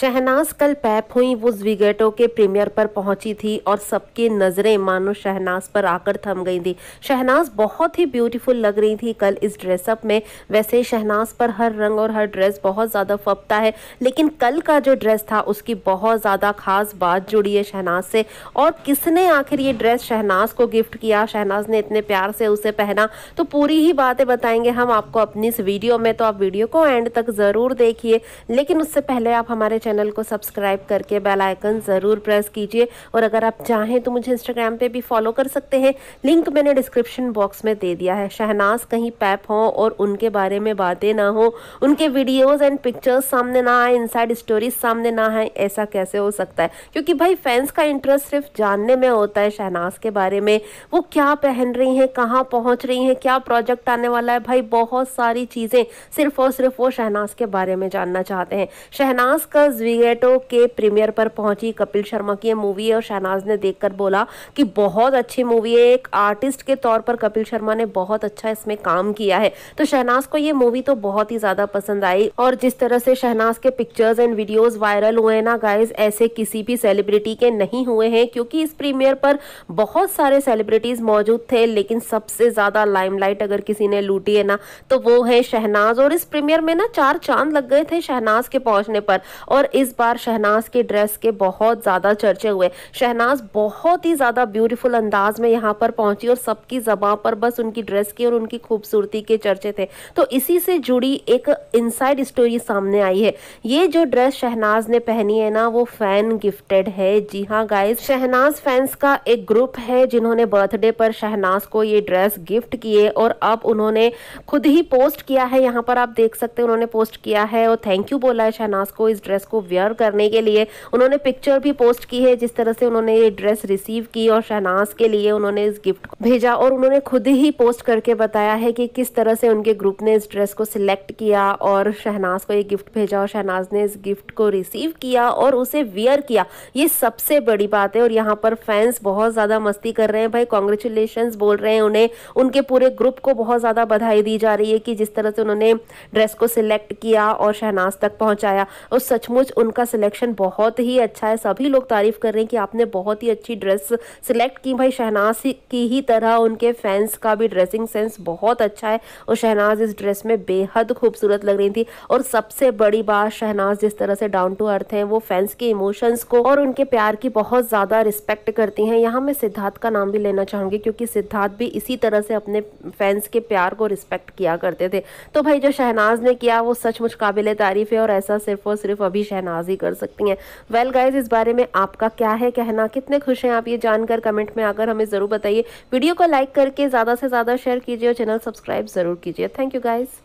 शहनाज कल पैप हुई वो विगेटो के प्रीमियर पर पहुंची थी और सबकी नज़रें मानो शहनाज पर आकर थम गई थी शहनाज बहुत ही ब्यूटीफुल लग रही थी कल इस ड्रेसअप में वैसे शहनाज पर हर रंग और हर ड्रेस बहुत ज़्यादा फपता है लेकिन कल का जो ड्रेस था उसकी बहुत ज़्यादा खास बात जुड़ी है शहनाज से और किसने आखिर ये ड्रेस शहनाज को गिफ्ट किया शहनाज ने इतने प्यार से उसे पहना तो पूरी ही बातें बताएंगे हम आपको अपनी इस वीडियो में तो आप वीडियो को एंड तक ज़रूर देखिए लेकिन उससे पहले आप हमारे चैनल को सब्सक्राइब करके बेल आइकन ज़रूर प्रेस कीजिए और अगर आप चाहें तो मुझे इंस्टाग्राम पे भी फॉलो कर सकते हैं लिंक मैंने डिस्क्रिप्शन बॉक्स में दे दिया है शहनाज कहीं पैप हों और उनके बारे में बातें ना हो उनके वीडियोज़ एंड पिक्चर्स सामने ना आए इनसाइड स्टोरीज सामने ना आए ऐसा कैसे हो सकता है क्योंकि भाई फैंस का इंटरेस्ट सिर्फ जानने में होता है शहनाज के बारे में वो क्या पहन रही हैं कहाँ पहुँच रही हैं क्या प्रोजेक्ट आने वाला है भाई बहुत सारी चीज़ें सिर्फ और सिर्फ वो शहनाज के बारे में जानना चाहते हैं शहनाज का विगेटो के प्रीमियर पर पहुंची कपिल शर्मा की मूवी और शहनाज ने देखकर बोला कि बहुत अच्छी मूवी है एक आर्टिस्ट के तौर पर कपिल शर्मा ने बहुत अच्छा इसमें काम किया है तो शहनाज को ये मूवी तो बहुत ही ज्यादा पसंद आई और जिस तरह से शहनाज के पिक्चर्स एंड वीडियोज वायरल हुए ना गाइज ऐसे किसी भी सेलिब्रिटी के नहीं हुए हैं क्योंकि इस प्रीमियर पर बहुत सारे सेलिब्रिटीज मौजूद थे लेकिन सबसे ज्यादा लाइमलाइट अगर किसी ने लूटी है ना तो वो है शहनाज और इस प्रीमियर में ना चार चांद लग गए थे शहनाज के पहुंचने पर और और इस बार शहनाज के ड्रेस के बहुत ज़्यादा चर्चे हुए शहनाज बहुत ही ज़्यादा ब्यूटीफुल अंदाज में यहाँ पर पहुँची और सबकी जबाँ पर बस उनकी ड्रेस की और उनकी खूबसूरती के चर्चे थे तो इसी से जुड़ी एक इनसाइड स्टोरी सामने आई है ये जो ड्रेस शहनाज ने पहनी है ना वो फैन गिफ्टेड है जी हाँ गाइज शहनाज फैंस का एक ग्रुप है जिन्होंने बर्थडे पर शहनाज को ये ड्रेस गिफ्ट किए और अब उन्होंने खुद ही पोस्ट किया है यहाँ पर आप देख सकते हैं उन्होंने पोस्ट किया है और थैंक यू बोला है शहनाज को इस ड्रेस को को वेयर करने के लिए उन्होंने पिक्चर भी पोस्ट की है जिस तरह से उन्होंने ये ड्रेस रिसीव की और शहनाज के लिए उन्होंने इस गिफ्ट को भेजा और उन्होंने खुद ही पोस्ट करके बताया है कि किस तरह से उनके ग्रुप ने इस ड्रेस को सिलेक्ट किया और शहनाज को ये गिफ्ट भेजा और शहनाज ने इस गिफ्ट को रिसीव किया और उसे वियर किया ये सबसे बड़ी बात है और यहाँ पर फैंस बहुत ज़्यादा मस्ती कर रहे हैं भाई कॉन्ग्रेचुलेशन बोल रहे हैं उन्हें उनके पूरे ग्रुप को बहुत ज़्यादा बधाई दी जा रही है कि जिस तरह से उन्होंने ड्रेस को सिलेक्ट किया और शहनाज तक पहुँचाया और सचमुच कुछ उनका सिलेक्शन बहुत ही अच्छा है सभी लोग तारीफ कर रहे हैं कि आपने बहुत ही अच्छी ड्रेस सिलेक्ट की भाई शहनाज की ही तरह उनके फैंस का भी ड्रेसिंग सेंस बहुत अच्छा है और शहनाज इस ड्रेस में बेहद खूबसूरत लग रही थी और सबसे बड़ी बात शहनाज जिस तरह से डाउन टू अर्थ है वो फैंस के इमोशंस को और उनके प्यार की बहुत ज़्यादा रिस्पेक्ट करती हैं यहाँ मैं सिद्धार्थ का नाम भी लेना चाहूंगी क्योंकि सिद्धार्थ भी इसी तरह से अपने फैंस के प्यार को रिस्पेक्ट किया करते थे तो भाई जो शहनाज ने किया वो सचमुच काबिल तारीफ है और ऐसा सिर्फ और सिर्फ अभी शहनाजी कर सकती हैं वेल गाइज इस बारे में आपका क्या है कहना कितने खुश हैं आप ये जानकर कमेंट में आकर हमें ज़रूर बताइए वीडियो को लाइक करके ज़्यादा से ज़्यादा शेयर कीजिए और चैनल सब्सक्राइब ज़रूर कीजिए थैंक यू गाइज़